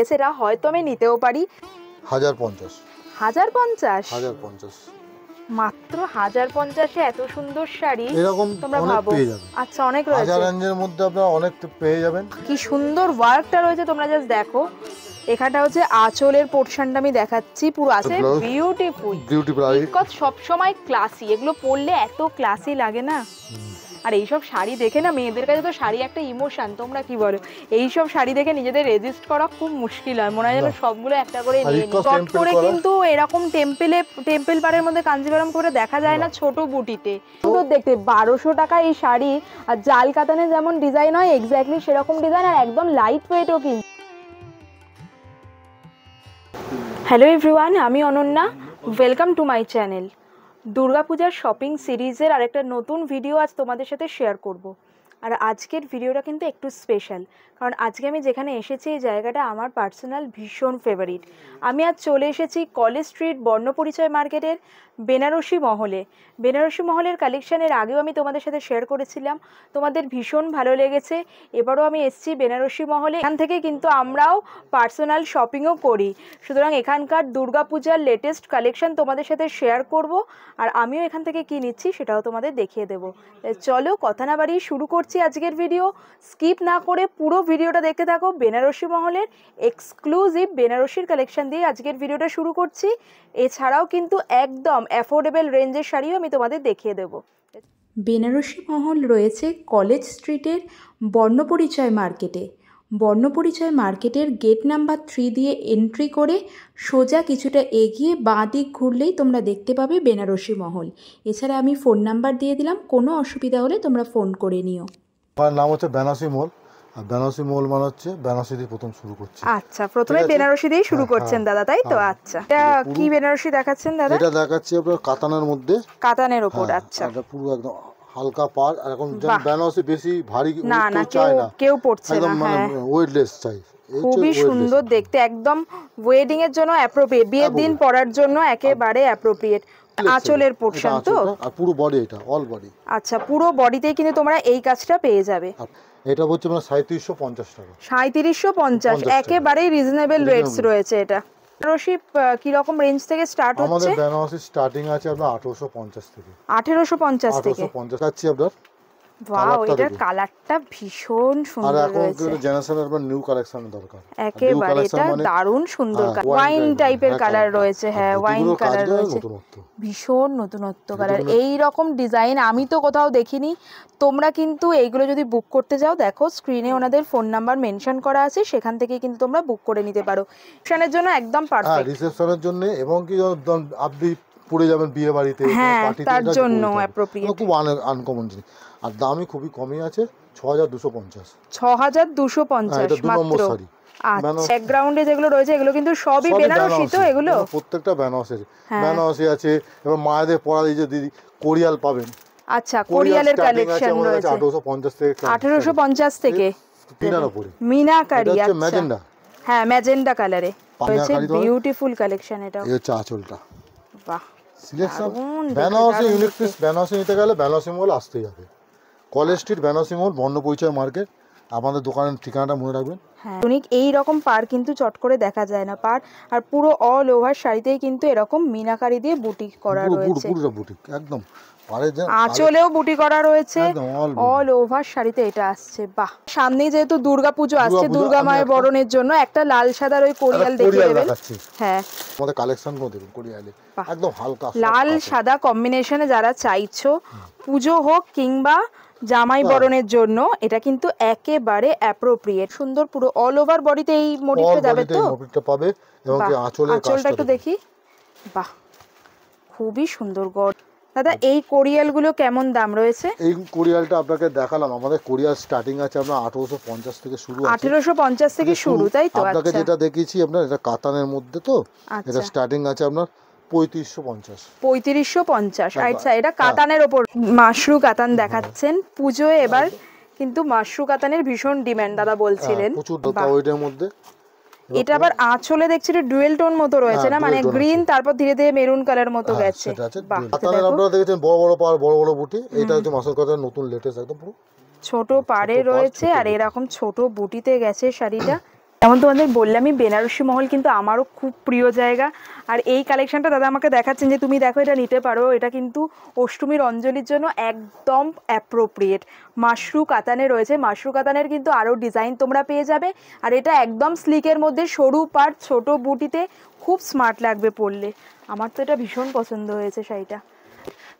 গেছে এটা হয়তো আমি নিতেও পারি হাজার পঞ্চাশ হাজার পঞ্চাশ হাজার পঞ্চাশ মাত্র হাজার পঞ্চাশে এত সুন্দর শাড়ি এরকম তোমরা ভাবো আচ্ছা অনেক রয়েছে হাজার রেঞ্জের মধ্যে আপনারা অনেক পেয়ে যাবেন কি সুন্দর ওয়ার্কটা রয়েছে তোমরা জাস্ট দেখো এখানটা হচ্ছে আঁচলের পোর্শনটা আমি দেখাচ্ছি পুরো আছে বিউটিফুল বিউটিফুল সব সময় ক্লাসি এগুলো পড়লে এত ক্লাসি লাগে না আর এইসব শাড়ি দেখে না মেয়েদের কাছে তো শাড়ি একটা ইমোশান তোমরা কি বলো এইসব শাড়ি দেখে নিজেদের রেজিস্ট করা খুব মুশকিল হয় মনে হয় যেন সবগুলো একটা করে চট করে কিন্তু এরকম টেম্পেলে টেম্পেল পাড়ের মধ্যে কাঞ্জিভারম করে দেখা যায় না ছোট বুটিতে সুন্দর দেখতে বারোশো টাকা এই শাড়ি আর জাল কাতানে যেমন ডিজাইন হয় এক্স্যাক্টলি সেরকম ডিজাইন আর একদম লাইট ওয়েটও কিন্তু হ্যালো এভরিওয়ান আমি Ananya welcome to my channel দুর্গাপূজার শপিং সিরিজের আরেকটা নতুন ভিডিও আজ তোমাদের সাথে শেয়ার করব আর আজকের ভিডিওটা কিন্তু একটু স্পেশাল কারণ আজকে আমি যেখানে এসেছি এই জায়গাটা আমার পার্সোনাল ভীষণ ফেভারিট আমি আজ চলে এসেছি কলেজ স্ট্রিট বর্ণপরিচয় মার্কেটের বেনারসি মহলে বেনারসি মহলের কালেকশানের আগেও আমি তোমাদের সাথে শেয়ার করেছিলাম তোমাদের ভীষণ ভালো লেগেছে এবারও আমি এসছি বেনারসি মহলে এখান থেকে কিন্তু আমরাও পার্সোনাল শপিংও করি সুতরাং এখানকার দুর্গাপূজার লেটেস্ট কালেকশান তোমাদের সাথে শেয়ার করব আর আমিও এখান থেকে কী নিচ্ছি সেটাও তোমাদের দেখিয়ে দেবো চলো কথা না বাড়িয়ে শুরু করছি করছি আজকের ভিডিও স্কিপ না করে পুরো ভিডিওটা দেখতে থাকো বেনারসি মহলের এক্সক্লুসিভ বেনারসির কালেকশন দিয়ে আজকের ভিডিওটা শুরু করছি এছাড়াও কিন্তু একদম অ্যাফোর্ডেবল রেঞ্জের শাড়িও আমি তোমাদের দেখিয়ে দেবো বেনারসি মহল রয়েছে কলেজ স্ট্রিটের বর্ণপরিচয় মার্কেটে বর্ণপরিচয় মার্কেটের গেট নাম্বার থ্রি দিয়ে এন্ট্রি করে সোজা কিছুটা এগিয়ে বাঁ দিক ঘুরলেই তোমরা দেখতে পাবে বেনারসি মহল এছাড়া আমি ফোন নাম্বার দিয়ে দিলাম কোনো অসুবিধা হলে তোমরা ফোন করে নিও আমার নাম হচ্ছে বেনারসি মহল বেনারসি মহল মানে হচ্ছে বেনারসি দিয়ে প্রথম শুরু করছি আচ্ছা প্রথমে বেনারসি দিয়ে শুরু হ্যাঁ, করছেন হ্যাঁ। দাদা তাই তো হ্যাঁ। আচ্ছা এটা কি বেনারসি দেখাচ্ছেন দাদা এটা দেখাচ্ছি আপনার কাতানের মধ্যে কাতানের উপর আচ্ছা এটা পুরো একদম হালকা পাড় আর এখন বেনারসি বেশি ভারী না না কেউ পড়ছে না একদম মানে ওয়েটলেস হ্যাঁ। চাই খুবই সুন্দর দেখতে একদম ওয়েডিং এর জন্য অ্যাপ্রোপ্রিয়েট বিয়ের দিন পরার জন্য একেবারে অ্যাপ্রোপ্রিয়েট আঁচলের পোর্শন তো আর পুরো বডি এটা অল বডি আচ্ছা পুরো বডিতেই কিন্তু তোমরা এই কাজটা পেয়ে যাবে এটা হচ্ছে মানে 3750 টাকা 3750 একেবারে রিজনেবল রেটস রয়েছে এটা রেঞ্জ থেকে স্টার্ট হচ্ছে আমাদের বেনারসি স্টার্টিং আছে আপনার পঞ্চাশ থেকে পঞ্চাশ থেকে পঞ্চাশ আছে আচ্ছা, আপনার ওয়াও এটার কালারটা ভীষণ সুন্দর আর এখন জেনারেশন নিউ কালেকশন দরকার একেবারে এটা মানে- দারুণ সুন্দর ওয়াইন টাইপের কালার রয়েছে হ্যাঁ ওয়াইন কালার রয়েছে ভীষণ নতুনত্ব কালার এই রকম ডিজাইন আমি তো কোথাও দেখিনি তোমরা কিন্তু এইগুলো যদি বুক করতে যাও দেখো স্ক্রিনে ওনাদের ফোন নাম্বার মেনশন করা আছে সেখান থেকে কিন্তু তোমরা বুক করে নিতে পারো রিসেপশনের জন্য একদম পারফেক্ট রিসেপশনের জন্য এবং কি আপনি যাবেন বিয়ে বাড়িতে হ্যাঁ তার জন্য অ্যাপ্রোপ্রিয়েট খুব আনকমন জিনিস আর দামই খুবই কমই আছে ছ হাজার দুশো পঞ্চাশ হ্যাঁ, ছ হাজার দুশো পঞ্চাশ ব্যাকগ্রাউন্ডে আচ্ছা, যেগুলো রয়েছে এগুলো কিন্তু সবই বেনারসি তো এগুলো প্রত্যেকটা বেনারসি আছে বেনারসি হ্যাঁ। আছে যে দিদি কোরিয়াল পাবেন আচ্ছা কোরিয়ালের কালেকশন রয়েছে থেকে 1850 থেকে আচ্ছা। ম্যাজেন্ডা হ্যাঁ ম্যাজেন্ডা কালারে রয়েছে বিউটিফুল কালেকশন এটা এই বাহ selection Banarasi unique piece Banarasi নিতে গেলে বেনারসি মল আসতেই হবে কলেজ স্ট্রিট বেনারসি বর্ণ পরিচয় মার্কেট আমাদের দোকানের ঠিকানাটা মনে রাখবেন ইউনিক হ্যাঁ, এই রকম পার কিন্তু চট করে দেখা যায় না পার আর পুরো অল ওভার শাড়িতেই কিন্তু এরকম মিনাকারি দিয়ে বুটিক করা রয়েছে পুরো বুটিক একদম পারে যে আঁচলেও বুটি করা রয়েছে অল ওভার শাড়িতে এটা আসছে বাহ সামনে যেহেতু দুর্গা দুর্গাপুজো আসছে দুর্গা মায়ের বরণের জন্য একটা লাল সাদার ওই কোরিয়াল দেখিয়ে দেবেন হ্যাঁ আমাদের কালেকশন করে দেখুন কোরিয়ালে একদম হালকা লাল সাদা কম্বিনেশনে যারা চাইছো পুজো হোক কিংবা জামাই হ্যাঁ। বরণের জন্য এটা কিন্তু একেবারে অ্যাপ্রোপ্রিয়েট সুন্দর পুরো অল ওভার বডিতে এই মোটিভটা যাবে তো মোটিভটা পাবে এবং কি আঁচলের আঁচলটা একটু দেখি বাহ খুবই সুন্দর গড় দাদা আচ্ছা। এই কোরিয়ালগুলো কেমন দাম রয়েছে এই কোরিয়ালটা আপনাকে দেখালাম আমাদের কোরিয়াল স্টার্টিং আছে আপনার 1850 পঞ্চাশ থেকে শুরু আছে পঞ্চাশ থেকে শুরু তাই তো আপনাকে আচ্ছা। যেটা দেখিয়েছি আপনার এটা কাতানের মধ্যে তো এটা স্টার্টিং আচ্ছা। আছে আপনার আচ্ছা, হ্যাঁ। হ্যাঁ, এটা আবার ডুয়েল টোন মতো রয়েছে হ্যাঁ, না মানে তারপর ধীরে ধীরে মেরুন কালার মতো গেছে ছোট পাড়ে রয়েছে আর এরকম ছোট বুটিতে গেছে শাড়িটা যেমন তোমাদের বললামই বেনারসি মহল কিন্তু আমারও খুব প্রিয় জায়গা আর এই কালেকশানটা দাদা আমাকে দেখাচ্ছেন যে তুমি দেখো এটা নিতে পারো এটা কিন্তু অষ্টমীর অঞ্জলির জন্য একদম অ্যাপ্রোপ্রিয়েট মাশরু কাতানে রয়েছে মাশরু কাতানের কিন্তু আরও ডিজাইন তোমরা পেয়ে যাবে আর এটা একদম স্লিকের মধ্যে সরু পার ছোট বুটিতে খুব স্মার্ট লাগবে পরলে আমার তো এটা ভীষণ পছন্দ হয়েছে শাড়িটা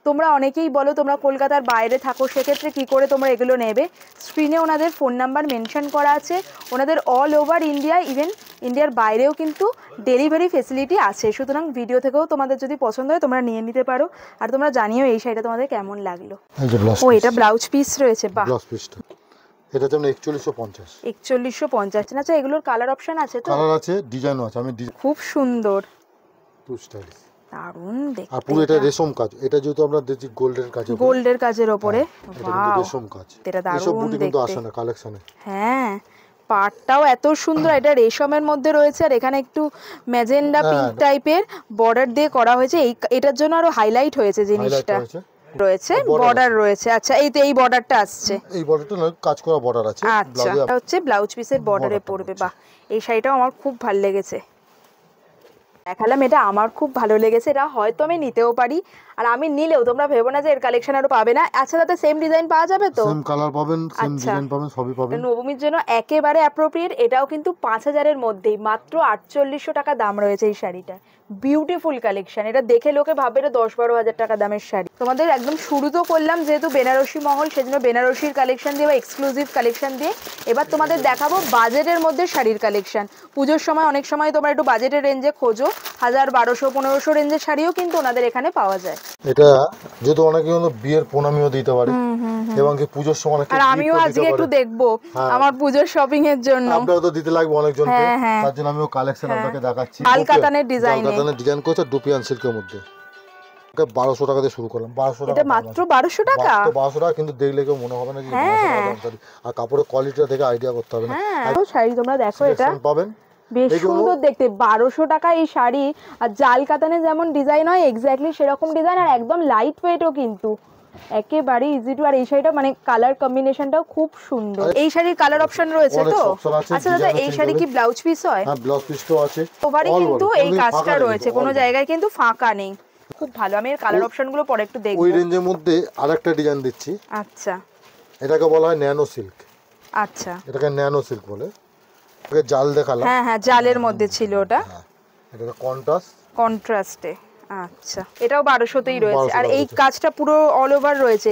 তোমরা অনেকেই বলো তোমরা কলকাতার বাইরে থাকো সেক্ষেত্রে কি করে তোমরা এগুলো নেবে স্ক্রিনে ওনাদের ফোন নাম্বার মেনশন করা আছে ওনাদের অল ওভার ইন্ডিয়া ইভেন ইন্ডিয়ার বাইরেও কিন্তু ডেলিভারি ফেসিলিটি আছে সুতরাং ভিডিও থেকেও তোমাদের যদি পছন্দ হয় তোমরা নিয়ে নিতে পারো আর তোমরা জানিও এই শাড়িটা তোমাদের কেমন লাগলো ও এটা ব্লাউজ পিস রয়েছে বাহ আচ্ছা এগুলোর কালার আছে তো খুব সুন্দর টু স্টাইলিশ দারুন দেখতে আর পুরো এটা রেশম কাজ এটা যেহেতু আমরা দেখছি গোল্ডের কাজ গোল্ডের কাজের উপরে হ্যাঁ, রেশম কাজ এটা দারুন কিন্তু আসে না কালেকশনে হ্যাঁ পাটটাও এত সুন্দর এটা রেশমের মধ্যে রয়েছে আর এখানে একটু ম্যাজেন্ডা হ্যাঁ, পিঙ্ক টাইপের বর্ডার দিয়ে করা হয়েছে এই এটার জন্য আরো হাইলাইট হয়েছে জিনিসটা রয়েছে বর্ডার রয়েছে আচ্ছা এই তো এই বর্ডারটা আসছে এই বর্ডারটা কাজ করা বর্ডার আছে আচ্ছা হচ্ছে ব্লাউজ পিসের বর্ডারে পড়বে বাহ এই শাড়িটাও আমার খুব ভালো লেগেছে দেখালাম এটা আমার খুব ভালো লেগেছে এটা হয়তো আমি নিতেও পারি আর আমি নিলেও তোমরা ভেবো না যে এর কালেকশন আরো পাবে না আচ্ছা তাতে সেম ডিজাইন পাওয়া যাবে তো সেম কালার পাবেন সেম ডিজাইন আচ্ছা। পাবেন সবই পাবেন নবমীর জন্য একেবারে অ্যাপ্রোপ্রিয়েট এটাও কিন্তু পাঁচ হাজারের মধ্যেই মাত্র আটচল্লিশশো টাকা দাম রয়েছে এই শাড়িটা বিউটিফুল কালেকশন এটা দেখে লোকে ভাবে এটা দশ বারো হাজার টাকা দামের শাড়ি তোমাদের একদম শুরু তো করলাম যেহেতু বেনারসি মহল সেজন্য বেনারসির কালেকশন দিয়ে বা এক্সক্লুসিভ কালেকশন দিয়ে এবার তোমাদের দেখাবো বাজেটের মধ্যে শাড়ির কালেকশন পুজোর সময় অনেক সময় তোমরা একটু বাজেটের রেঞ্জে খোঁজো হাজার বারোশো পনেরোশো রেঞ্জের শাড়িও কিন্তু ওনাদের এখানে পাওয়া যায় এটা যেহেতু অনেকে বিয়ের প্রণামীও দিতে পারে এবং কি পুজোর সময় আর আমিও আজকে একটু দেখবো হ্যাঁ। আমার পুজোর শপিং এর জন্য আপনারা তো দিতে লাগবে অনেকজনকে হ্যাঁ, হ্যাঁ। তার জন্য আমিও কালেকশন আপনাকে দেখাচ্ছি কালকাতানের ডিজাইনে কাতানের ডিজাইন করেছে ডুপিয়ান সিল্কের মধ্যে বারোশো টাকা দিয়ে শুরু করলাম বারোশো টাকা মাত্র বারোশো টাকা বারোশো টাকা কিন্তু দেখলে কেউ মনে হবে না যে হ্যাঁ। আর কাপড়ের কোয়ালিটিটা দেখে আইডিয়া করতে হবে না হ্যাঁ। শাড়ি তোমরা দেখো এটা পাবেন বেশ সুন্দর দেখতে বারোশো টাকা এই শাড়ি আর জাল কাতানে যেমন ডিজাইন হয় এক্স্যাক্টলি সেরকম ডিজাইন আর একদম লাইট ওয়েটও কিন্তু একেবারে ইজি টু আর এই শাড়িটা মানে কালার কম্বিনেশনটাও খুব সুন্দর এই শাড়ির কালার অপশন রয়েছে তো আচ্ছা দাদা এই শাড়ি কি ব্লাউজ পিস হয় হ্যাঁ ব্লাউজ পিস তো আছে ওভারই কিন্তু এই কাজটা রয়েছে কোনো জায়গায় কিন্তু ফাঁকা নেই খুব ভালো আমি এর কালার অপশন গুলো পরে একটু দেখব ওই রেঞ্জের মধ্যে আরেকটা ডিজাইন দিচ্ছি আচ্ছা এটাকে বলা হয় ন্যানো সিল্ক আচ্ছা এটাকে ন্যানো সিল্ক বলে ওকে জাল দেখালাম হ্যাঁ হ্যাঁ জালের মধ্যে ছিল ওটা এটা কন্ট্রাস্ট কন্ট্রাস্টে আচ্ছা এটাও বারোশোতেই রয়েছে আর এই কাজটা পুরো অল ওভার রয়েছে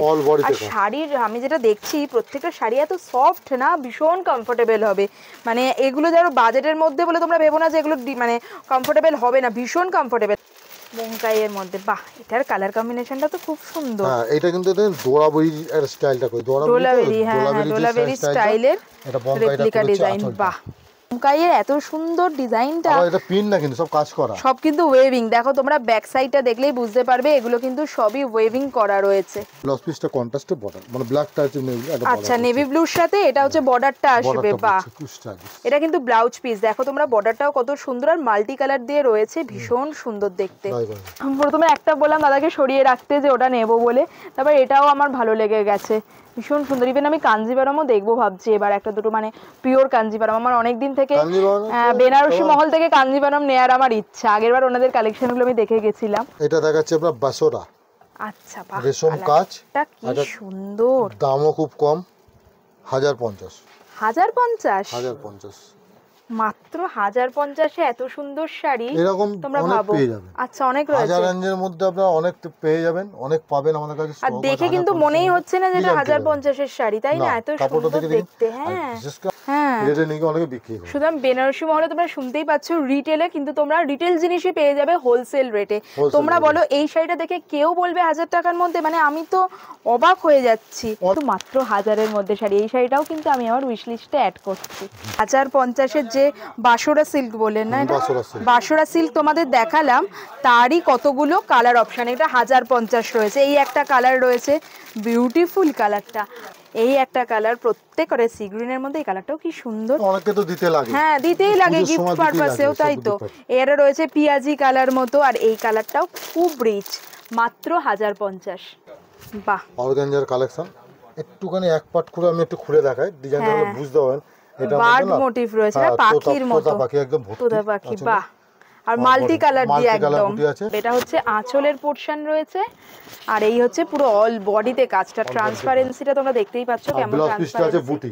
শাড়ির আমি যেটা দেখছি প্রত্যেকটা শাড়ি এত সফট না ভীষণ কমফোর্টেবল হবে মানে এগুলো যারা বাজেটের মধ্যে বলে তোমরা ভেবো না যে এগুলো মানে কমফোর্টেবল হবে না ভীষণ কমফোর্টেবল বঙ্কাইয়ের মধ্যে বাহ এটার কালার কম্বিনেশনটা তো খুব সুন্দর হ্যাঁ, এটা কিন্তু দোলাবেরি স্টাইলের রেপ্লিকা ডিজাইন বাহ ঝুমকাইয়ের এত সুন্দর ডিজাইনটা এটা পিন না কিন্তু সব কাজ করা সব কিন্তু ওয়েভিং দেখো তোমরা ব্যাক সাইডটা দেখলেই বুঝতে পারবে এগুলো কিন্তু সবই ওয়েভিং করা রয়েছে ব্লাউজ পিসটা কন্ট্রাস্টে বর্ডার মানে ব্ল্যাকটা আছে নেভি আচ্ছা নেভি ব্লুর সাথে এটা হচ্ছে বর্ডারটা হ্যাঁ, আসবে বাহ এটা কিন্তু ব্লাউজ পিস দেখো তোমরা বর্ডারটাও কত সুন্দর আর মাল্টি কালার দিয়ে রয়েছে ভীষণ সুন্দর দেখতে প্রথমে একটা বললাম দাদাকে সরিয়ে রাখতে যে ওটা নেব বলে তারপর এটাও আমার ভালো লেগে গেছে ভীষণ সুন্দর ইভেন আমি কাঞ্জিবারামও দেখবো ভাবছি এবার একটা দুটো মানে পিওর কাঞ্জিবারাম আমার অনেকদিন থেকে বেনারসি মহল থেকে কাঞ্জিবারাম নেয়ার আমার ইচ্ছা আগেরবার ওনাদের কালেকশনগুলো আমি দেখে গেছিলাম এটা দেখাচ্ছি আপনার বাসোরা আচ্ছা রেশম কাজ সুন্দর দামও খুব কম হাজার পঞ্চাশ হাজার পঞ্চাশ হাজার পঞ্চাশ মাত্র হাজার পঞ্চাশে এত সুন্দর শাড়ি এরকম তোমরা ভাবো আচ্ছা অনেক রয়েছে হাজার রেঞ্জের মধ্যে আপনারা অনেক পেয়ে যাবেন অনেক পাবেন আমাদের কাছে আর দেখে কিন্তু মনেই হচ্ছে না যে এটা হাজার পঞ্চাশের শাড়ি তাই না এত সুন্দর দেখতে হ্যাঁ হ্যাঁ হ্যাঁ। বেনারসি মহলে তোমরা শুনতেই রিটেলে কিন্তু তোমরা রিটেল জিনিসই পেয়ে যাবে হোলসেল রেটে তোমরা বলো এই শাড়িটা দেখে কেউ বলবে হাজার টাকার মধ্যে মানে আমি তো অবাক হয়ে যাচ্ছি মাত্র হাজারের মধ্যে শাড়ি এই শাড়িটাও কিন্তু আমি আমার উইশ অ্যাড করছি হাজার পঞ্চাশের যে সিল্ক না সিল্ক তোমাদের দেখালাম তারই কতগুলো কালার অপশন এটা হাজার পঞ্চাশ রয়েছে এই একটা কালার রয়েছে বিউটিফুল কালারটা এই একটা কালার প্রত্যেক করে সি গ্রিনের মধ্যে এই কালারটাও কি সুন্দর অনেকে তো দিতে লাগে হ্যাঁ দিতেই লাগে গিফট পারপাসেও তাই তো এর রয়েছে পিয়াজি কালার মতো আর এই কালারটাও খুব রিচ মাত্র 1050 বাহ অর্গানজার কালেকশন একটুখানি এক পাট করে আমি একটু খুলে দেখাই ডিজাইনটা হ্যাঁ। বুঝতে পারবেন এটা বার্ড মোটিভ রয়েছে হ্যাঁ, পাখির মতো পাখি একদম ভুতুদা পাখি বাহ আর মাল্টি কালার দিয়ে একদম এটা হচ্ছে আঁচলের পোর্শন রয়েছে আর এই হচ্ছে পুরো অল বডিতে কাজটা ট্রান্সপারেন্সিটা তোমরা দেখতেই পাচ্ছ কেমন ট্রান্সপারেন্সি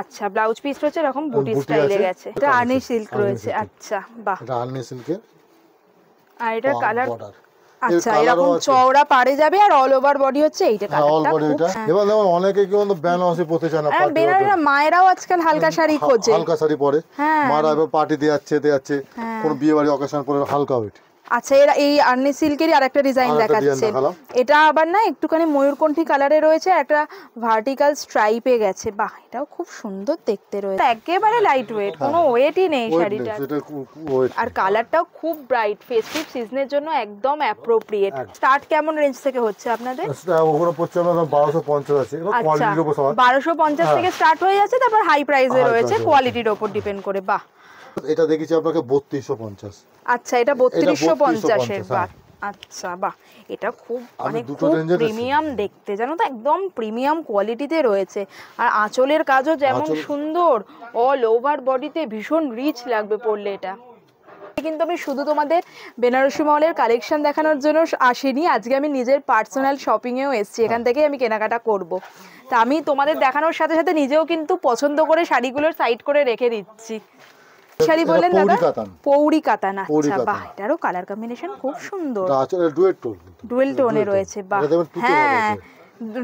আচ্ছা ব্লাউজ পিস রয়েছে এরকম বুটি স্টাইলে গেছে এটা আর্নি সিল্ক রয়েছে আচ্ছা বাহ এটা আর্নি সিল্কের আর এটা কালার আচ্ছা, পাড়ে যাবে আর অল ওভার বডি হচ্ছে অল হ্যাঁ, বডি এবার বলতো চায় হ্যাঁ, না মায়েরাও আজকাল হালকা শাড়ি হালকা শাড়ি পরে মারা পার্টি দিয়ে যাচ্ছে দিয়ে বিয়ে বাড়ি অকেশন পরে হালকা ওয়েট আচ্ছা এর এই আর্নি সিল্কেরই আর একটা ডিজাইন দেখাচ্ছে এটা আবার না একটুখানি ময়ূরকণ্ঠী কালারে রয়েছে একটা ভার্টিক্যাল স্ট্রাইপে গেছে বাহ এটাও খুব সুন্দর দেখতে রয়েছে একেবারে লাইট ওয়েট কোনো ওয়েটই হ্যাঁ, হ্যাঁ। নেই শাড়িটার আর কালারটাও খুব ব্রাইট ফেস্টিভ সিজনের জন্য একদম অ্যাপ্রোপ্রিয়েট স্টার্ট কেমন রেঞ্জ থেকে হচ্ছে আপনাদের ওগুলো পড়ছে আমাদের আচ্ছা, হ্যাঁ। থেকে স্টার্ট হয়ে যাচ্ছে তারপর হাই প্রাইসে রয়েছে কোয়ালিটির ওপর ডিপেন্ড করে বাহ এটা দেখেছি আপনাকে বত্রিশশো পঞ্চাশ আচ্ছা এটা বত্রিশশো পঞ্চাশের হ্যাঁ। আচ্ছা বাহ এটা খুব মানে খুব প্রিমিয়াম দেখতে জানো তো একদম প্রিমিয়াম কোয়ালিটিতে রয়েছে আর আঁচলের কাজও যেমন সুন্দর অল ওভার বডিতে ভীষণ রিচ লাগবে পড়লে এটা কিন্তু আমি শুধু তোমাদের বেনারসি মলের কালেকশন দেখানোর জন্য আসিনি আজকে আমি নিজের পার্সোনাল শপিংয়েও এসেছি এখান হ্যাঁ। থেকেই আমি কেনাকাটা করব। তা আমি তোমাদের দেখানোর সাথে সাথে নিজেও কিন্তু পছন্দ করে শাড়িগুলোর সাইড করে রেখে দিচ্ছি শাড়ি বললেন দাদা পৌরি কাতান আচ্ছা বাহ এটারও কালার কম্বিনেশন খুব সুন্দর ডুয়েল টোন ডুয়েল টোনে রয়েছে বাহ হ্যাঁ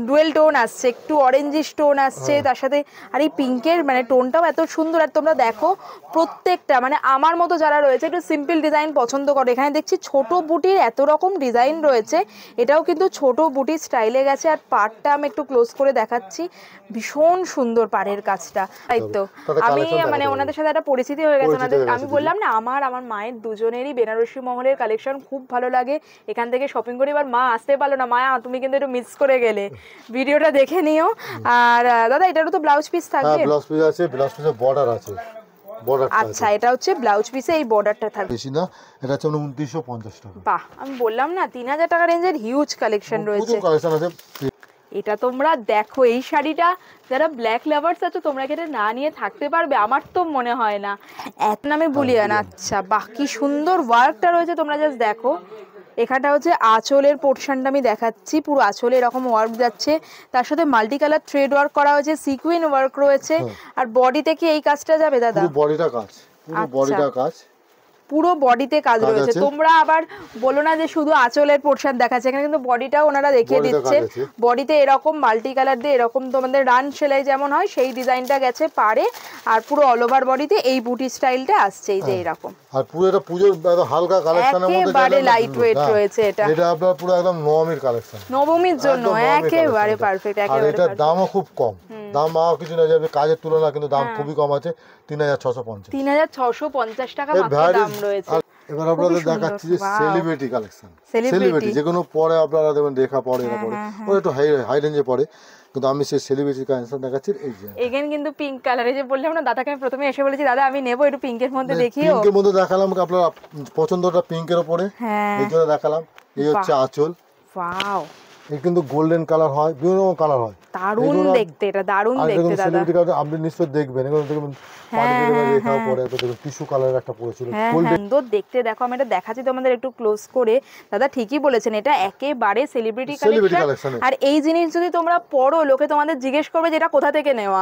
ডুয়েল টোন আসছে একটু অরেঞ্জি স্টোন আসছে হ্যাঁ। তার সাথে আর এই পিঙ্কের মানে টোনটাও এত সুন্দর আর তোমরা দেখো প্রত্যেকটা মানে আমার মতো যারা রয়েছে একটু সিম্পল ডিজাইন পছন্দ করে এখানে দেখছি ছোট বুটির এত রকম ডিজাইন রয়েছে এটাও কিন্তু ছোট বুটির স্টাইলে গেছে আর পাড়টা আমি একটু ক্লোজ করে দেখাচ্ছি ভীষণ সুন্দর পাড়ের কাজটা তাই তো আমি মানে ওনাদের সাথে একটা পরিচিতি হয়ে গেছে ওনাদের আমি বললাম না আমার আমার মায়ের দুজনেরই বেনারসি মহলের কালেকশন খুব ভালো লাগে এখান থেকে শপিং করে এবার মা আসতে পারলো না মা তুমি কিন্তু একটু মিস করে গেলে ভিডিওটা দেখে নিও আর দাদা এটারও তো ব্লাউজ হ্যাঁ, পিস থাকবে ব্লাউজ পিস আছে ব্লাউজ পিসে বর্ডার আছে আচ্ছা এটা হচ্ছে ব্লাউজ পিসে এই বর্ডারটা থাকবে বেশি না এটা হচ্ছে 2950 টাকা বাহ আমি বললাম না 3000 টাকা রেঞ্জের হিউজ কালেকশন রয়েছে কালেকশন আছে এটা তোমরা দেখো এই শাড়িটা যারা ব্ল্যাক লাভার্স আছো তোমরা কেটে এটা না নিয়ে থাকতে পারবে আমার তো মনে হয় না এত নামে না আচ্ছা বাহ কি সুন্দর ওয়ার্কটা রয়েছে তোমরা জাস্ট দেখো এখানটা হচ্ছে আঁচলের পোর্শনটা আমি দেখাচ্ছি পুরো আঁচলে এরকম ওয়ার্ক যাচ্ছে তার সাথে মাল্টি কালার থ্রেড ওয়ার্ক করা হয়েছে সিকুইন ওয়ার্ক রয়েছে আর বডিতে কি এই কাজটা যাবে দাদা বডিটা কাজ পুরো বডিটা আচ্ছা। কাজ পুরো বডিতে কাজ রয়েছে তোমরা আবার বলো না যে শুধু আঁচলের পোর্শন দেখাচ্ছে এখানে কিন্তু বডিটা ওনারা দেখিয়ে দিচ্ছে বডিতে এরকম মাল্টি কালার দিয়ে এরকম তোমাদের রান সেলাই যেমন হয় সেই ডিজাইনটা গেছে পারে আর পুরো অল ওভার বডিতে এই বুটি স্টাইলটা আসছে এই যে হ্যাঁ। এরকম আর পুরো এটা পুজোর হালকা কালেকশনের মধ্যে একেবারে লাইট ওয়েট হ্যাঁ। রয়েছে এটা এটা আপনার পুরো একদম নবমীর কালেকশন নবমীর জন্য একেবারে পারফেক্ট একেবারে আর এটা দামও খুব কম দাম কিছু না যাবে কাজের তুলনা কিন্তু দাম হ্যাঁ। খুবই কম আছে সেলিব্রিটি কালেকশন পরে আপনারা হ্যাঁ, হ্যাঁ, হ্যাঁ। একটু পড়ে কিন্তু আমি সেই সেলিব্রিটি কালেকশন দেখাচ্ছি কিন্তু পিঙ্ক যে দাদাকে আমি প্রথমে এসে বলেছি দাদা আমি একটু পিঙ্কের মধ্যে দেখিও মধ্যে দেখালাম আপনার পছন্দটা পিঙ্কের উপরে দেখালাম এই হচ্ছে আচল কিন্তু গোল্ডেন কালার হয় বিভিন্ন রকম কালার হয় দেখতে এটা দেখতে আপনি নিশ্চয়ই দেখবেন এগুলো দেখবেন টিস্যু হ্যাঁ, হ্যাঁ, হ্যাঁ। একটা পড়েছিল সুন্দর দেখতে দেখো আমি এটা দেখাচ্ছি তোমাদের একটু ক্লোজ করে দাদা ঠিকই বলেছেন এটা একেবারে সেলিব্রিটি কালেকশন আর এই জিনিস যদি তোমরা পড়ো লোকে তোমাদের জিজ্ঞেস করবে যে এটা কোথা থেকে নেওয়া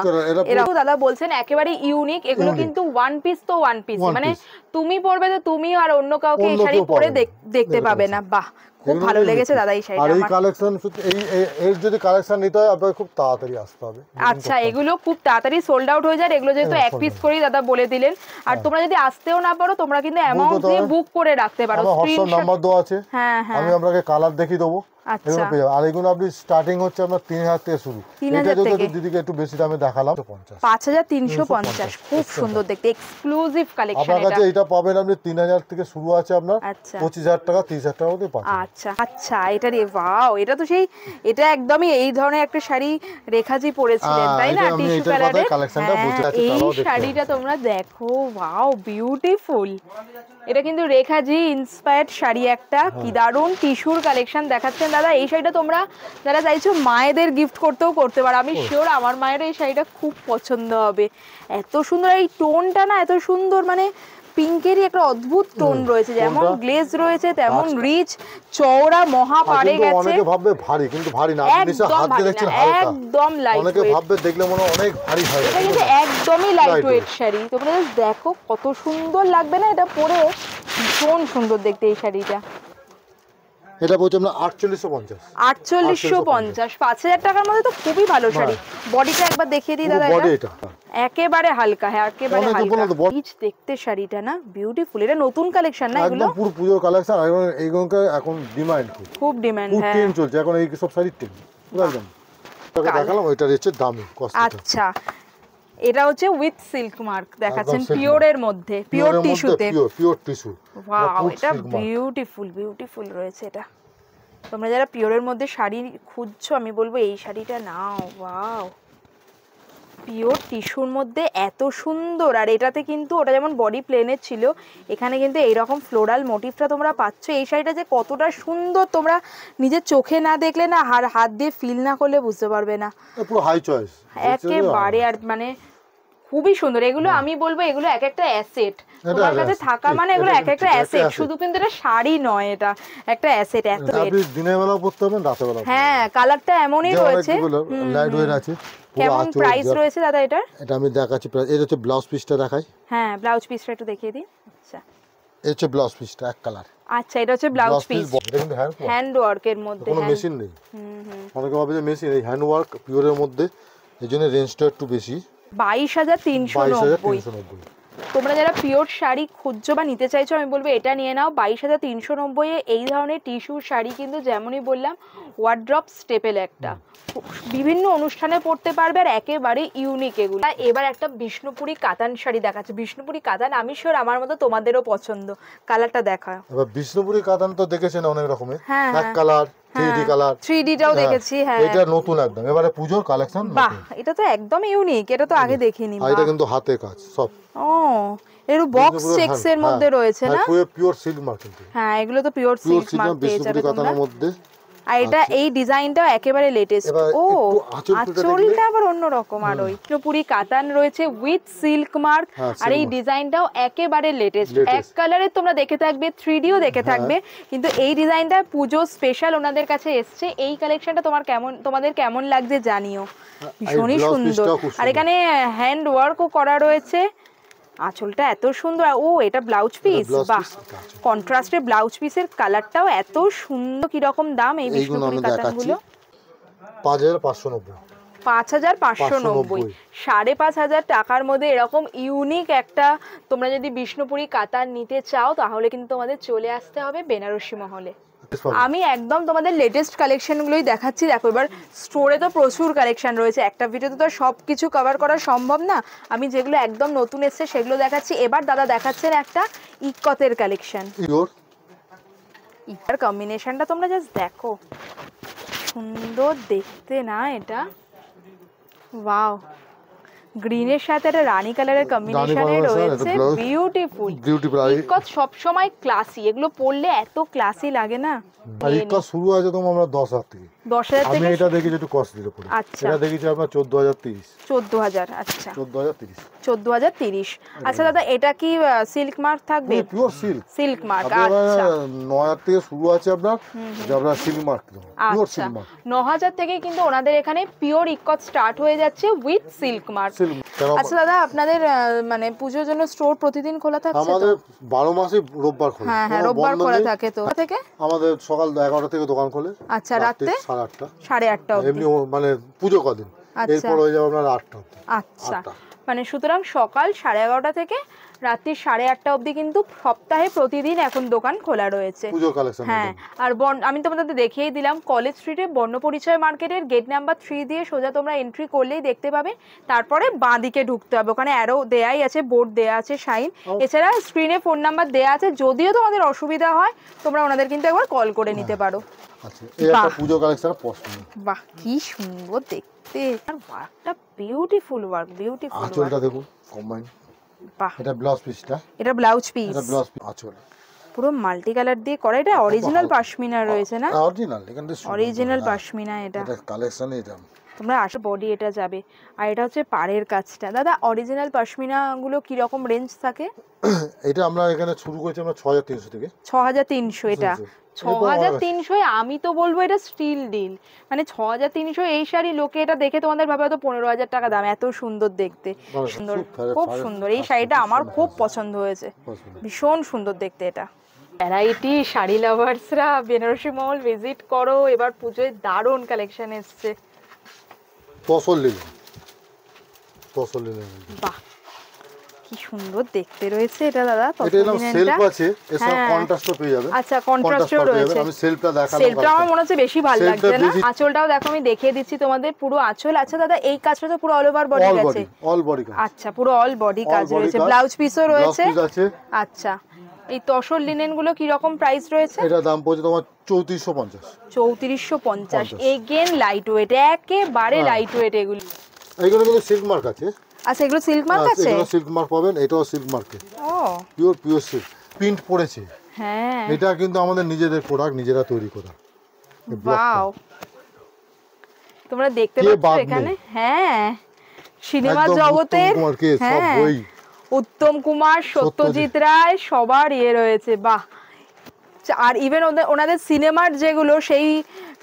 এরকম দাদা বলছেন একেবারে ইউনিক এগুলো কিন্তু ওয়ান পিস তো ওয়ান পিস মানে তুমি পরবে তো তুমি আর অন্য কাউকে এই শাড়ি পরে দেখতে পাবে না বাহ খুব ভালো লেগেছে দাদা এই শাড়িটা আর এই কালেকশন এই এর যদি কালেকশন নিতে হয় আপনাকে খুব তাড়াতাড়ি আসতে হবে আচ্ছা এগুলো খুব তাড়াতাড়ি সোল্ড আউট হয়ে যায় এগুলো হ্যাঁ, যেহেতু এক পিস করেই দাদা বলে দিলেন আর হ্যাঁ। তোমরা যদি আসতেও না পারো তোমরা কিন্তু অ্যামাউন্ট দিয়ে বুক করে রাখতে পারো হোয়াটসঅ্যাপ নাম্বার আছে হ্যাঁ হ্যাঁ আমি আপনাকে কালার দেখিয়ে দেবো আচ্ছা। আর এগুলো আপনি স্টার্টিং হচ্ছে আপনার তিন হাজার থেকে শুরু এটা যদি দিদিকে একটু বেশি দামে দেখালাম পাঁচ তিনশো খুব সুন্দর দেখতে এক্সক্লুসিভ কালেকশন আপনার তিন হাজার থেকে শুরু আছে আপনার আচ্ছা। পঁচিশ হাজার টাকা তিরিশ হাজার টাকা আচ্ছা আচ্ছা এটা রে বাও এটা তো সেই এটা একদমই এই ধরনের একটা শাড়ি রেখাজি পরেছিলেন তাই না টিস্যু হ্যাঁ, কালারে এই শাড়িটা তোমরা দেখো বাও বিউটিফুল এটা কিন্তু রেখাজি ইন্সপায়ার্ড শাড়ি একটা হ্যাঁ। কি দারুন টিস্যুর কালেকশন দেখাচ্ছেন দাদা এই শাড়িটা তোমরা যারা চাইছো মায়েদের গিফট করতেও করতে পারো আমি শিওর আমার মায়ের এই শাড়িটা খুব পছন্দ হবে এত সুন্দর এই টোনটা না এত সুন্দর মানে পিঙ্কেরই একটা অদ্ভুত টোন রয়েছে যেমন গ্লেজ রয়েছে তেমন আচ্ছা। রিচ চওড়া মহা পাড়ে গেছে অনেকে ভাববে ভারী কিন্তু ভারী না নিচে হাত দিয়ে দেখছেন একদম লাইট অনেকে ভাববে দেখলে মনে অনেক ভারী হয় এটা কিন্তু একদমই লাইট ওয়েট শাড়ি তোমরা দেখো কত সুন্দর লাগবে না এটা পরে ভীষণ সুন্দর দেখতে এই শাড়িটা এটা বলছি আমরা 4850 4850 5000 টাকার মধ্যে তো খুবই ভালো হ্যাঁ। শাড়ি বডিটা একবার দেখিয়ে দিই দাদা এটা একেবারে হালকা হ্যাঁ একেবারে হালকা বীজ দেখতে শাড়িটা না বিউটিফুল এটা নতুন কালেকশন না এগুলো একদম পুরো পুজোর কালেকশন এবং এইগুলোকে এখন ডিমান্ড খুব খুব ডিমান্ড হ্যাঁ ট্রেন চলছে এখন এই সব শাড়ির ট্রেন একদম দেখালাম ওইটা হচ্ছে দামি আচ্ছা এটা হচ্ছে উইথ সিল্ক মার্ক দেখাচ্ছেন পিওর এর মধ্যে পিওর টিস্যুতে পিওর টিস্যু ওয়াও এটা বিউটিফুল বিউটিফুল রয়েছে এটা তোমরা যারা পিওরের মধ্যে শাড়ি খুঁজছো আমি বলবো এই শাড়িটা নাও ওয়াও পিওর টিস্যুর মধ্যে এত সুন্দর আর এটাতে কিন্তু ওটা যেমন বডি প্লেনের ছিল এখানে কিন্তু এইরকম ফ্লোরাল মোটিভটা তোমরা পাচ্ছ এই শাড়িটা যে কতটা সুন্দর তোমরা নিজের চোখে না দেখলে না আর হাত দিয়ে ফিল না করলে বুঝতে পারবে না পুরো হাই চয়েস একেবারে আর মানে খুবই সুন্দর এগুলো আমি বলবো এগুলো এক একটা অ্যাসেট তোমার কাছে থাকা মানে এগুলো এক একটা অ্যাসেট শুধু কিন্তু এটা শাড়ি নয় এটা একটা অ্যাসেট এত আপনি দিনের বেলা পড়তে পারবেন রাতের বেলা হ্যাঁ কালারটা এমনই রয়েছে লাইট ওয়েট আছে কেমন প্রাইস রয়েছে দাদা এটা এটা আমি দেখাচ্ছি প্রাইস এটা হচ্ছে ব্লাউজ পিসটা দেখাই হ্যাঁ ব্লাউজ পিসটা একটু দেখিয়ে দিই আচ্ছা এটা হচ্ছে ব্লাউজ পিসটা এক কালার আচ্ছা এটা হচ্ছে ব্লাউজ পিস হ্যান্ড ওয়ার্ক এর মধ্যে কোনো মেশিন নেই হুম হুম অনেকে ভাবে যে মেশিন এই হ্যান্ড ওয়ার্ক পিওর এর মধ্যে এই জন্য রেঞ্জটা একটু বেশি বাইশ হাজার তিনশো নব্বই তোমরা যারা পিওর শাড়ি খুঁজছো বা নিতে চাইছো আমি বলবো এটা নিয়ে নাও বাইশ হাজার তিনশো এ এই ধরনের টিস্যুর শাড়ি কিন্তু যেমনই বললাম ওয়ার্ড্রপ স্টেপেল একটা বিভিন্ন অনুষ্ঠানে পড়তে পারবে আর একেবারে ইউনিক এগুলো এবার একটা বিষ্ণুপুরি কাতান শাড়ি দেখাচ্ছে বিষ্ণুপুরি কাতান আমি শিওর আমার মতো তোমাদেরও পছন্দ কালারটা দেখা এবার বিষ্ণুপুরি কাতান তো দেখেছেন অনেক রকমের হ্যাঁ, এক কালার থ্রিডি কালার থ্রিডিটাও দেখেছি হ্যাঁ এটা নতুন একদম এবারে পুজোর কালেকশন বাহ এটা তো একদম ইউনিক এটা তো আগে দেখিনি আর এটা কিন্তু হাতে কাজ সব ও এর বক্স চেকস হ্যাঁ, এর মধ্যে হ্যাঁ। রয়েছে না পুরো পিওর সিল্ক মার্কেট হ্যাঁ এগুলো তো পিওর সিল্ক মার্কেট পেয়ে মধ্যে আর এটা আচ্ছা। এই হ্যাঁ, ডিজাইনটাও একেবারে লেটেস্ট ও আঁচলটা আবার অন্যরকম আর ওই পুরোপুরি কাতান রয়েছে উইথ সিল্ক মার্ক আর এই ডিজাইনটাও একেবারে লেটেস্ট এক কালারে তোমরা দেখে থাকবে থ্রি দেখে হ্যাঁ। থাকবে কিন্তু এই ডিজাইনটা পুজো স্পেশাল ওনাদের কাছে এসছে এই কালেকশনটা তোমার কেমন তোমাদের কেমন লাগছে জানিও হ্যাঁ, ভীষণই সুন্দর আর এখানে হ্যান্ড ওয়ার্কও করা রয়েছে আঁচলটা এত সুন্দর ও এটা ব্লাউজ পিস বাহ কন্ট্রাস্টের ব্লাউজ পিসের কালারটাও এত সুন্দর কি রকম দাম এই বিষ্ণুপুরি কাতানগুলো 5590 পাঁচ হাজার পাঁচশো নব্বই সাড়ে পাঁচ হাজার টাকার মধ্যে এরকম ইউনিক একটা তোমরা যদি বিষ্ণুপুরী কাতার নিতে চাও তাহলে কিন্তু তোমাদের চলে আসতে হবে বেনারসি মহলে আমি একদম তোমাদের লেটেস্ট কালেকশনগুলোই দেখাচ্ছি দেখো এবার স্টোরে তো প্রচুর কালেকশন রয়েছে একটা ভিডিওতে তো সব কিছু কভার করা সম্ভব না আমি যেগুলো একদম নতুন এসছে সেগুলো দেখাচ্ছি এবার দাদা দেখাচ্ছেন একটা ইকতের কালেকশন ইকার কম্বিনেশনটা তোমরা জাস্ট দেখো সুন্দর দেখতে না এটা ওয়াও গ্রিনের সাথে একটা রানি কালারের কম্বিনেশনে রয়েছে বিউটিফুল বিউটিফুল ইকত সব সময় ক্লাসি এগুলো পরলে এত ক্লাসি লাগে না আর ইকত শুরু আছে তোমার আমরা 10 হাজার থেকে এখানে পিওর স্টার্ট হয়ে যাচ্ছে উইথ সিল্ক আচ্ছা দাদা আপনাদের মানে পুজোর জন্য স্টোর প্রতিদিন খোলা থাকে বারো মাসে রোববার খোলা হ্যাঁ, হ্যাঁ রোববার খোলা থাকে তো আমাদের সকাল এগারোটা থেকে দোকান খোলে আচ্ছা রাত্রে সাড়ে আটটা মানে এমনি মানে পুজো কদিন আচ্ছা। এরপর হয়ে যাবে আপনার আটটা আচ্ছা মানে সুতরাং সকাল সাড়ে এগারোটা থেকে রাত্রি সাড়ে আটটা অবধি কিন্তু সপ্তাহে প্রতিদিন এখন দোকান খোলা রয়েছে হ্যাঁ আর বন আমি তোমাদের দেখিয়েই দিলাম কলেজ স্ট্রিটে বর্ণপরিচয় মার্কেটের গেট নাম্বার থ্রি দিয়ে সোজা তোমরা এন্ট্রি করলেই দেখতে পাবে তারপরে বাঁ দিকে ঢুকতে হবে ওখানে অ্যারো দেয়াই আছে বোর্ড দেয়া আছে সাইন এছাড়া স্ক্রিনে ফোন নাম্বার দেয়া আছে যদিও তোমাদের অসুবিধা হয় তোমরা ওনাদের কিন্তু একবার কল করে হ্যাঁ। নিতে পারো আচ্ছা, বাহ কি সুন্দর দেখতে দেখতে আর ওয়ার্কটা বিউটিফুল ওয়ার্ক বিউটিফুল আঁচলটা দেখুন কম্বাইন বাহ এটা ব্লাউজ পিসটা এটা ব্লাউজ পিস এটা ব্লাউজ পিস আঁচল পুরো মাল্টি কালার দিয়ে করা এটা অরিজিনাল পাশমিনা রয়েছে না অরিজিনাল অরিজিনাল পাশমিনা এটা এটা কালেকশন এটা তোমরা আসো বডি এটা যাবে আর এটা হচ্ছে পাড়ের কাজটা দাদা অরিজিনাল পশমিনাগুলো কীরকম রেঞ্জ থাকে এটা আমরা এখানে শুরু করেছি আমরা ছ হাজার তিনশো থেকে ছ হাজার তিনশো এটা ছ হাজার তিনশোয় আমি তো বলবো এটা স্টিল ডিল মানে ছ হাজার তিনশো এই শাড়ি লোকে এটা দেখে তোমাদের ভাবে হয়তো পনেরো হাজার টাকা দাম এত সুন্দর দেখতে সুন্দর খুব সুন্দর এই শাড়িটা আমার খুব পছন্দ হয়েছে ভীষণ সুন্দর দেখতে এটা ভ্যারাইটি শাড়ি লাভার্সরা বেনারসি মহল ভিজিট করো এবার পুজোয় দারুণ কালেকশন এসছে কি সুন্দর দেখতে রয়েছে এটা কন্ট্রাস্টও হ্যাঁ। আচ্ছা, রয়েছে আমার মনে হচ্ছে বেশি লাগছে না আঁচলটাও দেখো আমি দেখিয়ে দিচ্ছি তোমাদের পুরো আঁচল আচ্ছা দাদা এই কাজটা তো পুরো বডি আচ্ছা পুরো অল বডি কাজ রয়েছে ব্লাউজ পিসও রয়েছে আচ্ছা এই তসর লিনেনগুলো কি রকম প্রাইস রয়েছে এটা দাম পড়ছে তোমার 3450 3450 এগেইন লাইট ওয়েট একেবারে লাইট হ্যাঁ। ওয়েট এগুলো এগুলো কিন্তু সিল্ক মার্ক আছে আচ্ছা এগুলো সিল্ক হ্যাঁ, মার্ক আছে এগুলো সিল্ক মার্ক পাবেন এটাও সিল্ক মার্কে ও পিওর পিওর সিল্ক প্রিন্ট পড়েছে হ্যাঁ এটা কিন্তু আমাদের নিজেদের প্রোডাক্ট নিজেরা তৈরি করা ওয়াও তোমরা দেখতে পাচ্ছ এখানে হ্যাঁ সিনেমা জগতে হ্যাঁ উত্তম কুমার সত্যজিৎ রায় সবার ইয়ে রয়েছে বাহ আর ইভেন ওনাদের সিনেমার যেগুলো সেই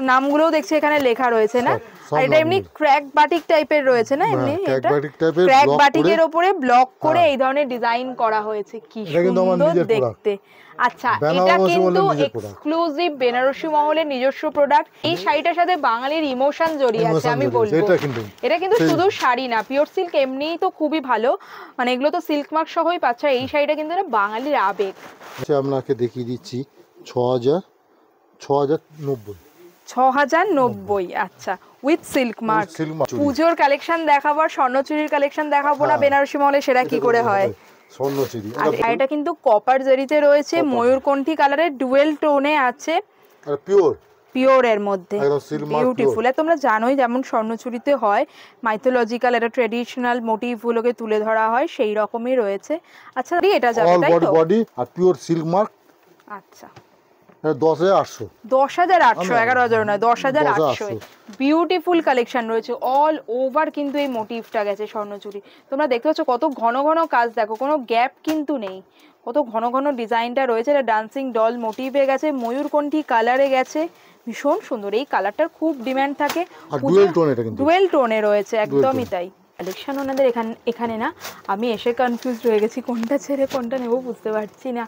নামগুলো দেখছি এখানে লেখা রয়েছে না আর এটা এমনি ক্র্যাক বাটিক টাইপের রয়েছে না এমনি এটা ক্র্যাক বাটিকের ওপরে ব্লক করে হ্যাঁ। এই ধরনের ডিজাইন করা হয়েছে কি সুন্দর দেখতে আচ্ছা এটা কিন্তু এক্সক্লুসিভ বেনারসি মহলের নিজস্ব প্রোডাক্ট এই শাড়িটার সাথে বাঙালির ইমোশন জড়িয়ে আছে আমি বলবো এটা কিন্তু শুধু শাড়ি না পিওর সিল্ক এমনিই তো খুবই ভালো মানে এগুলো তো সিল্ক মার্ক সহই পাচ্ছ এই শাড়িটা কিন্তু না বাঙালির আবেগ আচ্ছা, আপনাকে দেখিয়ে দিচ্ছি ছ হাজার ছ হাজার নব্বই আচ্ছা উইথ সিল্ক মার্ক পুজোর কালেকশন দেখাবো স্বর্ণচুরির কালেকশন দেখাবো না হ্যাঁ। বেনারসি মহলে সেটা কি করে হয় এটা কিন্তু কপার জারিতে রয়েছে ময়ূরকণ্ঠী কালারের ডুয়েল টোনে আছে আর পিওর পিওর এর মধ্যে বিউটিফুল আর তোমরা জানোই যেমন স্বর্ণচুরিতে হয় মাইথোলজিক্যাল এটা ট্রেডিশনাল মোটিভগুলোকে তুলে ধরা হয় সেই রকমই রয়েছে আচ্ছা এটা যাবে তাই তো বডি আর পিওর সিল্ক মার্ক আচ্ছা হ্যাঁ, দশ হাজার আটশো এগারো হাজার নয় দশ হাজার বিউটিফুল কালেকশন রয়েছে অল ওভার কিন্তু এই মোটিভটা গেছে স্বর্ণচুরি তোমরা দেখতে পাচ্ছ কত ঘন ঘন কাজ দেখো কোনো গ্যাপ কিন্তু নেই কত ঘন ঘন ডিজাইনটা রয়েছে ডান্সিং ডল মোটিভে গেছে ময়ূরকণ্ঠী কালারে গেছে ভীষণ সুন্দর এই কালারটার খুব ডিম্যান্ড থাকে ডুয়েল রয়েছে একদমই তাই কালেকশান ওনাদের এখান এখানে না আমি এসে কনফিউজ হয়ে গেছি কোনটা ছেড়ে কোনটা নেবো বুঝতে পারছি না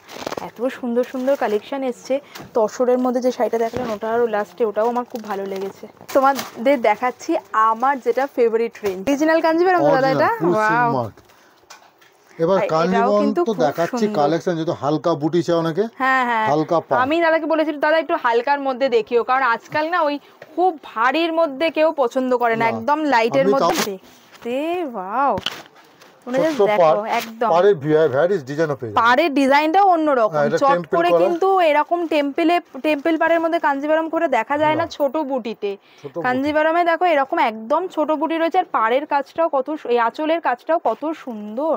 এত সুন্দর সুন্দর কালেকশান এসছে তসরের মধ্যে যে শাড়িটা দেখলাম ওটা আরও লাস্টে ওটাও আমার খুব ভালো লেগেছে তোমাদের দেখাচ্ছি আমার যেটা ফেভারিট রেঞ্জ অরিজিনাল কাঞ্জিভারম দাদা এটা এবার কাঞ্জিবন তো দেখাচ্ছি কালেকশন যেহেতু হালকা বুটি চায় অনেকে হ্যাঁ হ্যাঁ হালকা আমি দাদাকে বলেছি দাদা একটু হালকার মধ্যে দেখিও কারণ আজকাল না ওই খুব ভারীর মধ্যে কেউ পছন্দ করে না একদম লাইটের মধ্যে বাপরে ওয়াও টেম্পেল হ্যাঁ, পাড়ের মধ্যে কাঞ্জিভারম করে দেখা যায় না ছোট বুটিতে দেখো এরকম একদম ছোট বুটি রয়েছে আর পাড়ের কাজটাও কত আঁচলের কাজটাও কত সুন্দর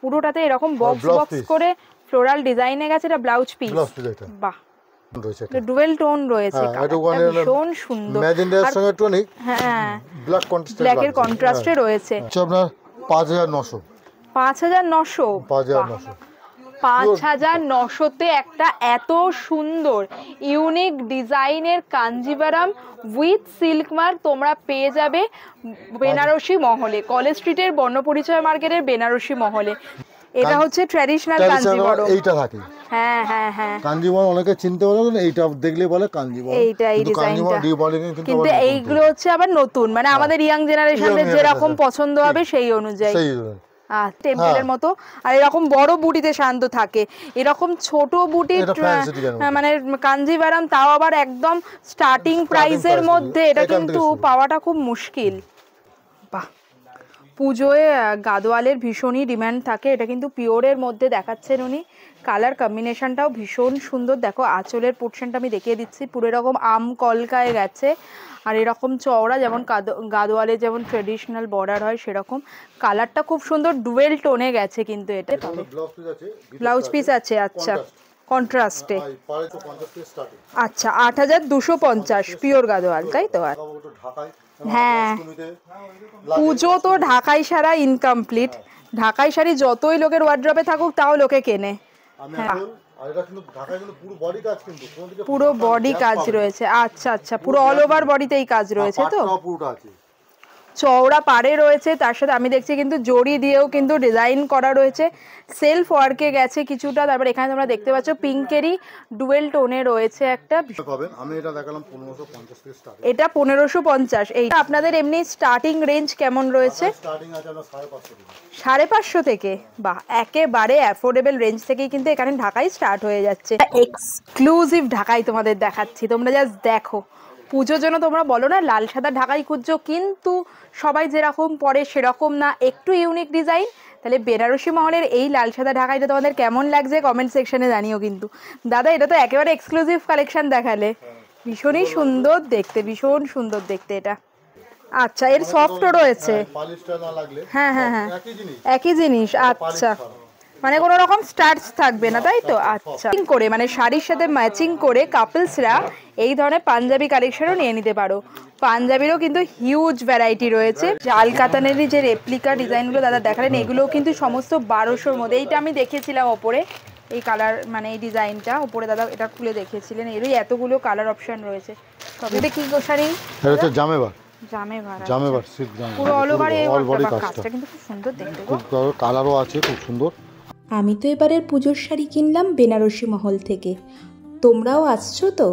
পুরোটাতে এরকম বক্স হ্যাঁ, বক্স করে ফ্লোরাল ডিজাইনে গেছে এটা ব্লাউজ পিস বাহ রয়েছে মানে ডুয়েল টোন রয়েছে হ্যাঁ, ভীষণ মানে সুন্দর ম্যাজেন্ডার সঙ্গে টনিক হ্যাঁ ব্ল্যাক কন্ট্রাস্টে ব্ল্যাকের কন্ট্রাস্টে হ্যাঁ। রয়েছে আচ্ছা আপনার 5900 5900 5900 পাঁচ হাজার নশোতে একটা এত সুন্দর ইউনিক ডিজাইনের কাঞ্জিভারাম উইথ সিল্কমার তোমরা পেয়ে যাবে বেনারসি মহলে কলেজ স্ট্রিটের বর্ণপরিচয় মার্কেটের বেনারসি মহলে এটা হচ্ছে ট্র্যাডিশনাল কাঞ্জিভারম এইটা থাকে হ্যাঁ হ্যাঁ হ্যাঁ অনেকে চিনতে পারে এইটা দেখলে বলে কিন্তু এইগুলো হচ্ছে আবার নতুন মানে হ্যাঁ। আমাদের ইয়াং জেনারেশনের যেরকম পছন্দ হবে সেই অনুযায়ী হ্যাঁ। মতো আর এরকম বড় বুটিতে শান্ত থাকে এরকম ছোট হ্যাঁ, বুটি মানে কাঞ্জিভারাম তাও আবার একদম স্টার্টিং প্রাইসের মধ্যে এটা কিন্তু পাওয়াটা খুব মুশকিল বাহ পুজোয় গাদোয়ালের ভীষণই ডিম্যান্ড থাকে এটা কিন্তু পিওরের মধ্যে দেখাচ্ছেন উনি কালার কম্বিনেশনটাও ভীষণ সুন্দর দেখো আঁচলের পোর্শনটা আমি দেখিয়ে দিচ্ছি পুরো এরকম আম কলকায় গেছে আর এরকম চওড়া যেমন গাদোয়ালে যেমন ট্রেডিশনাল বর্ডার হয় সেরকম কালারটা খুব সুন্দর ডুয়েল টোনে গেছে কিন্তু এটা ব্লাউজ পিস আছে আচ্ছা কন্ট্রাস্টে হ্যাঁ, আচ্ছা আট হাজার দুশো পঞ্চাশ পিওর গাদোয়াল তাই তো আর হ্যাঁ পুজো তো ঢাকাই সারা ইনকমপ্লিট হ্যাঁ। ঢাকাই শাড়ি যতই লোকের ওয়ার্ড্রপে থাকুক তাও লোকে কেনে হ্যাঁ। পুরো বডি কাজ রয়েছে আচ্ছা আচ্ছা পুরো অল ওভার বডিতেই কাজ রয়েছে তো পুরোটা আছে চওড়া পাড়ে রয়েছে তার সাথে আমি দেখছি কিন্তু জড়ি দিয়েও কিন্তু ডিজাইন করা রয়েছে সেলফ ওয়ার্কে গেছে কিছুটা তারপর এখানে তোমরা দেখতে পাচ্ছ পিঙ্কেরই ডুয়েল টোনে রয়েছে একটা এটা পনেরোশো পঞ্চাশ এইটা আপনাদের এমনি স্টার্টিং রেঞ্জ কেমন রয়েছে সাড়ে পাঁচশো থেকে বা একেবারে অ্যাফোর্ডেবল রেঞ্জ থেকেই কিন্তু এখানে ঢাকায় স্টার্ট হয়ে যাচ্ছে এক্সক্লুসিভ ঢাকায় তোমাদের দেখাচ্ছি তোমরা জাস্ট দেখো পুজো যেন তোমরা বলো না লাল সাদা ঢাকাই খুঁজছো কিন্তু সবাই যেরকম পরে সেরকম না একটু ইউনিক ডিজাইন তাহলে বেনারসি মহলের এই লাল সাদা ঢাকাইটা তোমাদের কেমন লাগছে কমেন্ট সেকশনে জানিও কিন্তু দাদা এটা তো একেবারে এক্সক্লুসিভ কালেকশন দেখালে ভীষণই সুন্দর দেখতে ভীষণ সুন্দর দেখতে এটা আচ্ছা এর সফটও মানে রয়েছে হ্যাঁ হ্যাঁ হ্যাঁ, হ্যাঁ একই জিনিস আচ্ছা মানে কোনো রকম স্টার্চ থাকবে না তাই তো আচ্ছা করে মানে শাড়ির সাথে ম্যাচিং করে কাপলসরা এই ধরনের পাঞ্জাবি কালেকশনও নিয়ে নিতে পারো পাঞ্জাবিরও কিন্তু হিউজ ভ্যারাইটি রয়েছে জাল কাতানেরই যে রেপ্লিকা ডিজাইনগুলো দাদা দেখালেন এগুলোও কিন্তু সমস্ত বারোশোর মধ্যে এইটা আমি দেখেছিলাম ওপরে এই কালার মানে এই ডিজাইনটা ওপরে দাদা এটা খুলে দেখেছিলেন এরই এতগুলো কালার অপশন রয়েছে তবে এটা কি শাড়ি এটা তো জামেবা জামেবার জামেবার সিল্ক আচ্ছা। জামেবার পুরো অল ওভার এই কাজটা কিন্তু খুব সুন্দর দেখতে খুব কালারও আছে খুব সুন্দর আমি তো এবারের পুজোর শাড়ি কিনলাম বেনারসি মহল থেকে তোমরাও আসছো তো